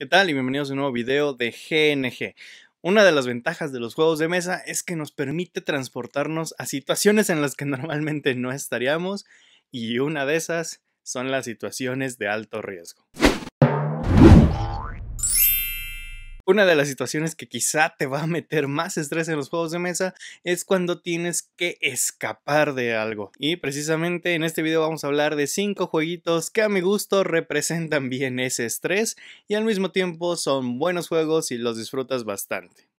¿Qué tal? Y bienvenidos a un nuevo video de GNG. Una de las ventajas de los juegos de mesa es que nos permite transportarnos a situaciones en las que normalmente no estaríamos y una de esas son las situaciones de alto riesgo. Una de las situaciones que quizá te va a meter más estrés en los juegos de mesa es cuando tienes que escapar de algo. Y precisamente en este video vamos a hablar de cinco jueguitos que a mi gusto representan bien ese estrés y al mismo tiempo son buenos juegos y los disfrutas bastante.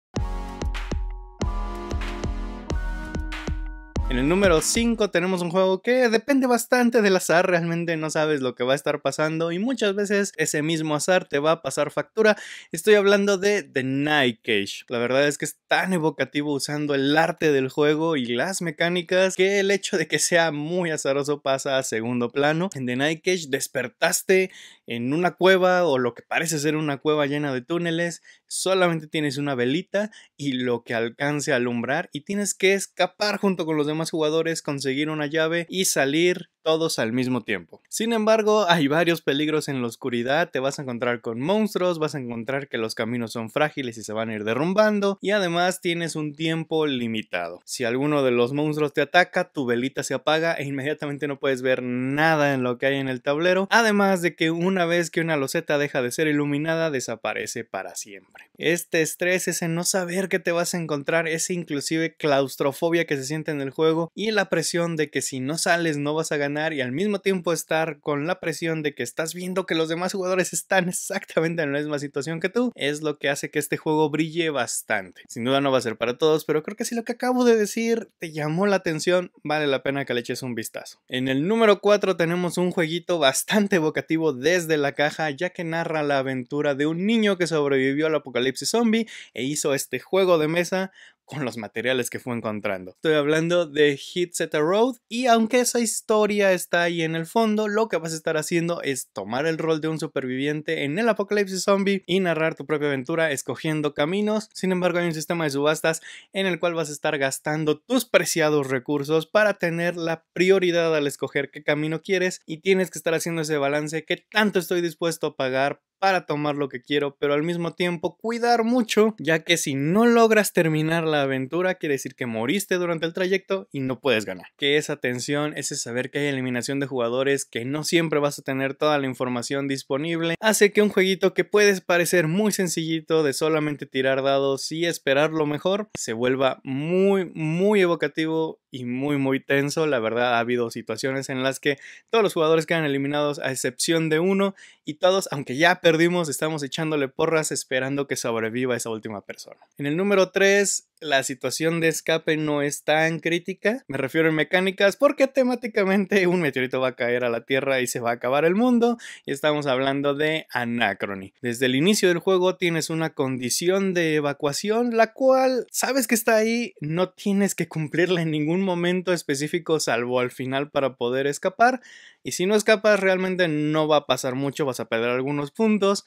En el número 5 tenemos un juego que depende bastante del azar, realmente no sabes lo que va a estar pasando y muchas veces ese mismo azar te va a pasar factura. Estoy hablando de The Night Cage. La verdad es que es tan evocativo usando el arte del juego y las mecánicas que el hecho de que sea muy azaroso pasa a segundo plano. En The Night Cage despertaste en una cueva o lo que parece ser una cueva llena de túneles, solamente tienes una velita y lo que alcance a alumbrar y tienes que escapar junto con los demás jugadores, conseguir una llave y salir todos al mismo tiempo. Sin embargo, hay varios peligros en la oscuridad, te vas a encontrar con monstruos, vas a encontrar que los caminos son frágiles y se van a ir derrumbando, y además tienes un tiempo limitado. Si alguno de los monstruos te ataca, tu velita se apaga e inmediatamente no puedes ver nada en lo que hay en el tablero, además de que una vez que una loseta deja de ser iluminada, desaparece para siempre. Este estrés, ese no saber que te vas a encontrar, esa inclusive claustrofobia que se siente en el juego y la presión de que si no sales no vas a ganar y al mismo tiempo estar con la presión de que estás viendo que los demás jugadores están exactamente en la misma situación que tú, es lo que hace que este juego brille bastante. Sin duda no va a ser para todos, pero creo que si lo que acabo de decir te llamó la atención, vale la pena que le eches un vistazo. En el número 4 tenemos un jueguito bastante evocativo desde la caja, ya que narra la aventura de un niño que sobrevivió al apocalipsis zombie e hizo este juego de mesa con los materiales que fue encontrando. Estoy hablando de Hit Set a Road y aunque esa historia está ahí en el fondo, lo que vas a estar haciendo es tomar el rol de un superviviente en el apocalipsis zombie y narrar tu propia aventura escogiendo caminos. Sin embargo, hay un sistema de subastas en el cual vas a estar gastando tus preciados recursos para tener la prioridad al escoger qué camino quieres y tienes que estar haciendo ese balance que tanto estoy dispuesto a pagar para tomar lo que quiero, pero al mismo tiempo cuidar mucho, ya que si no logras terminar la aventura, quiere decir que moriste durante el trayecto y no puedes ganar. Que esa tensión, ese saber que hay eliminación de jugadores, que no siempre vas a tener toda la información disponible, hace que un jueguito que puede parecer muy sencillito de solamente tirar dados y esperar lo mejor, se vuelva muy, muy evocativo y muy muy tenso. La verdad ha habido situaciones en las que todos los jugadores quedan eliminados a excepción de uno y todos, aunque ya perdimos, estamos echándole porras esperando que sobreviva esa última persona. En el número 3 la situación de escape no es tan crítica. Me refiero en mecánicas porque temáticamente un meteorito va a caer a la Tierra y se va a acabar el mundo. Y estamos hablando de Anacrony. Desde el inicio del juego tienes una condición de evacuación, la cual sabes que está ahí, no tienes que cumplirla en ningún momento específico salvo al final para poder escapar. Y si no escapas realmente no va a pasar mucho, vas a perder algunos puntos.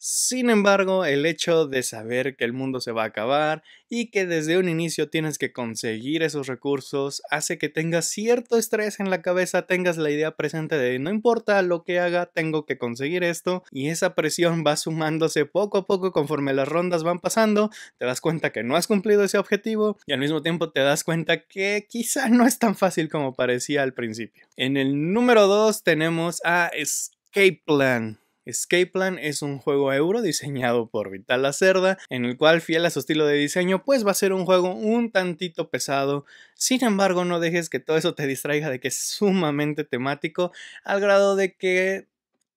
Sin embargo, el hecho de saber que el mundo se va a acabar y que desde un inicio tienes que conseguir esos recursos hace que tengas cierto estrés en la cabeza, tengas la idea presente de no importa lo que haga, tengo que conseguir esto y esa presión va sumándose poco a poco conforme las rondas van pasando, te das cuenta que no has cumplido ese objetivo y al mismo tiempo te das cuenta que quizá no es tan fácil como parecía al principio. En el número 2 tenemos a Escape Plan. Escape Plan es un juego euro diseñado por Vital Lacerda, en el cual, fiel a su estilo de diseño, pues va a ser un juego un tantito pesado. Sin embargo, no dejes que todo eso te distraiga de que es sumamente temático, al grado de que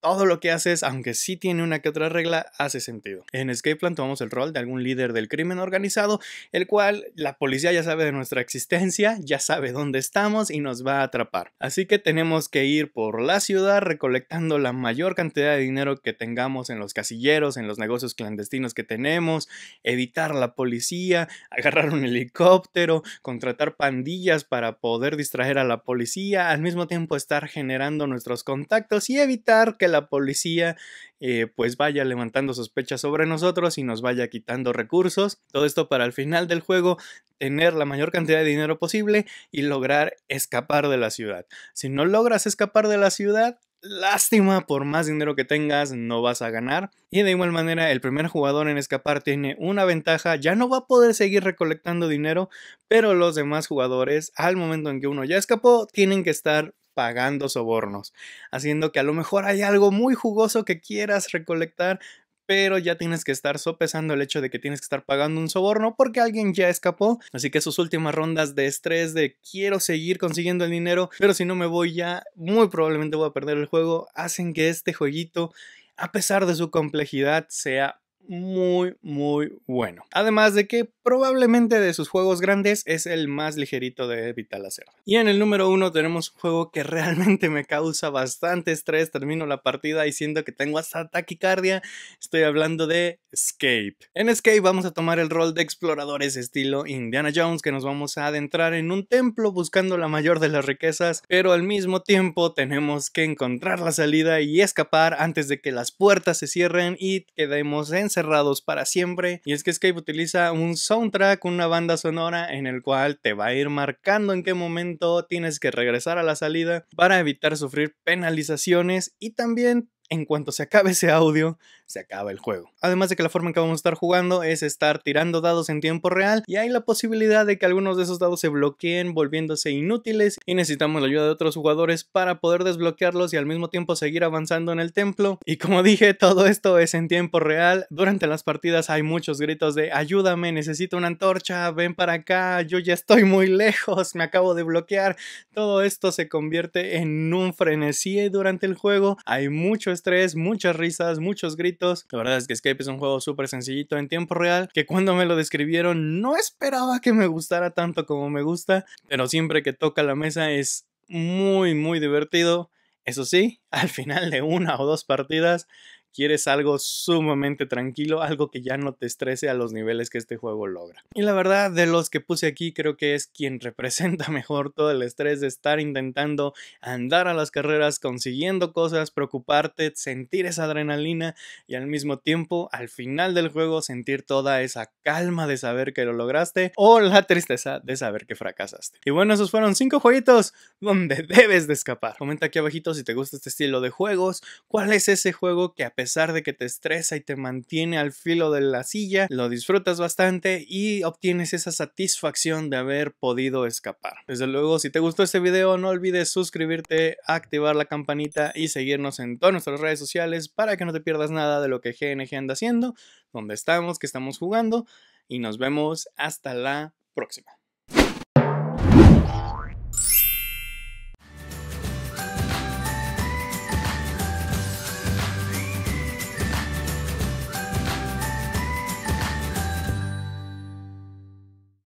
todo lo que haces, aunque sí tiene una que otra regla, hace sentido. En Escape Plan tomamos el rol de algún líder del crimen organizado, el cual la policía ya sabe de nuestra existencia, ya sabe dónde estamos y nos va a atrapar. Así que tenemos que ir por la ciudad recolectando la mayor cantidad de dinero que tengamos en los casilleros, en los negocios clandestinos que tenemos, evitar la policía, agarrar un helicóptero, contratar pandillas para poder distraer a la policía, al mismo tiempo estar generando nuestros contactos y evitar que la policía eh, pues vaya levantando sospechas sobre nosotros y nos vaya quitando recursos. Todo esto para al final del juego tener la mayor cantidad de dinero posible y lograr escapar de la ciudad. Si no logras escapar de la ciudad, Lástima, por más dinero que tengas, no vas a ganar. Y de igual manera, el primer jugador en escapar tiene una ventaja, ya no va a poder seguir recolectando dinero, pero los demás jugadores, al momento en que uno ya escapó, tienen que estar pagando sobornos, haciendo que a lo mejor hay algo muy jugoso que quieras recolectar, pero ya tienes que estar sopesando el hecho de que tienes que estar pagando un soborno porque alguien ya escapó. Así que sus últimas rondas de estrés de quiero seguir consiguiendo el dinero, pero si no me voy ya, muy probablemente voy a perder el juego, hacen que este jueguito, a pesar de su complejidad, sea muy, muy bueno. Además de que probablemente de sus juegos grandes es el más ligerito de Vital Y en el número uno tenemos un juego que realmente me causa bastante estrés, termino la partida y que tengo hasta taquicardia, estoy hablando de Escape. En Escape vamos a tomar el rol de exploradores estilo Indiana Jones que nos vamos a adentrar en un templo buscando la mayor de las riquezas, pero al mismo tiempo tenemos que encontrar la salida y escapar antes de que las puertas se cierren y quedemos encerrados para siempre. Y es que Escape utiliza un soundtrack, una banda sonora en el cual te va a ir marcando en qué momento tienes que regresar a la salida para evitar sufrir penalizaciones y también en cuanto se acabe ese audio, se acaba el juego. Además de que la forma en que vamos a estar jugando es estar tirando dados en tiempo real y hay la posibilidad de que algunos de esos dados se bloqueen volviéndose inútiles y necesitamos la ayuda de otros jugadores para poder desbloquearlos y al mismo tiempo seguir avanzando en el templo. Y como dije, todo esto es en tiempo real. Durante las partidas hay muchos gritos de ayúdame, necesito una antorcha, ven para acá, yo ya estoy muy lejos, me acabo de bloquear. Todo esto se convierte en un frenesí durante el juego. Hay mucho muchas risas, muchos gritos. La verdad es que Escape es un juego súper sencillito en tiempo real, que cuando me lo describieron no esperaba que me gustara tanto como me gusta, pero siempre que toca la mesa es muy, muy divertido. Eso sí, al final de una o dos partidas quieres algo sumamente tranquilo, algo que ya no te estrese a los niveles que este juego logra. Y la verdad, de los que puse aquí, creo que es quien representa mejor todo el estrés de estar intentando andar a las carreras, consiguiendo cosas, preocuparte, sentir esa adrenalina y al mismo tiempo, al final del juego, sentir toda esa calma de saber que lo lograste o la tristeza de saber que fracasaste. Y bueno, esos fueron cinco jueguitos donde debes de escapar. Comenta aquí abajito si te gusta este estilo de juegos, cuál es ese juego que a pesar de que te estresa y te mantiene al filo de la silla, lo disfrutas bastante y obtienes esa satisfacción de haber podido escapar. Desde luego, si te gustó este video, no olvides suscribirte, activar la campanita y seguirnos en todas nuestras redes sociales para que no te pierdas nada de lo que GNG anda haciendo, dónde estamos, qué estamos jugando y nos vemos hasta la próxima.